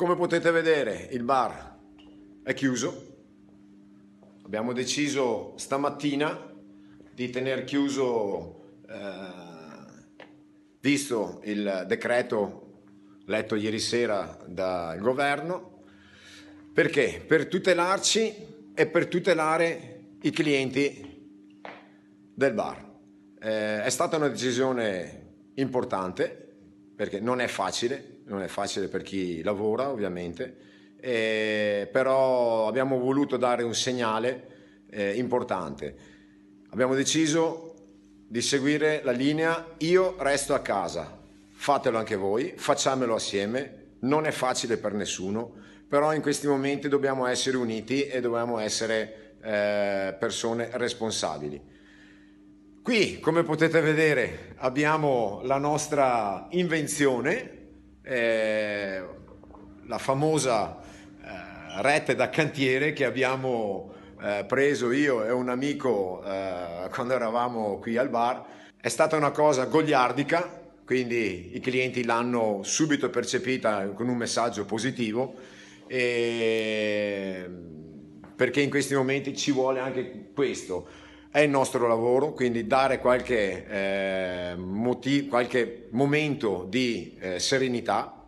Come potete vedere il bar è chiuso. Abbiamo deciso stamattina di tenere chiuso, eh, visto il decreto letto ieri sera dal governo, perché? Per tutelarci e per tutelare i clienti del bar. Eh, è stata una decisione importante perché non è facile, non è facile per chi lavora ovviamente, eh, però abbiamo voluto dare un segnale eh, importante. Abbiamo deciso di seguire la linea io resto a casa, fatelo anche voi, facciamelo assieme, non è facile per nessuno, però in questi momenti dobbiamo essere uniti e dobbiamo essere eh, persone responsabili. Qui, come potete vedere, abbiamo la nostra invenzione, eh, la famosa eh, rete da cantiere che abbiamo eh, preso io e un amico eh, quando eravamo qui al bar. È stata una cosa goliardica, quindi i clienti l'hanno subito percepita con un messaggio positivo. E perché in questi momenti ci vuole anche questo è il nostro lavoro, quindi dare qualche, eh, motivo, qualche momento di eh, serenità.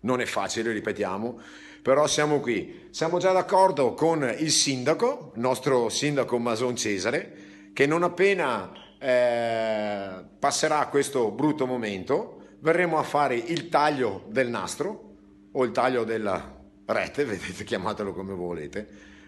Non è facile, ripetiamo, però siamo qui. Siamo già d'accordo con il sindaco, il nostro sindaco Mason Cesare, che non appena eh, passerà questo brutto momento, verremo a fare il taglio del nastro o il taglio della rete, vedete, chiamatelo come volete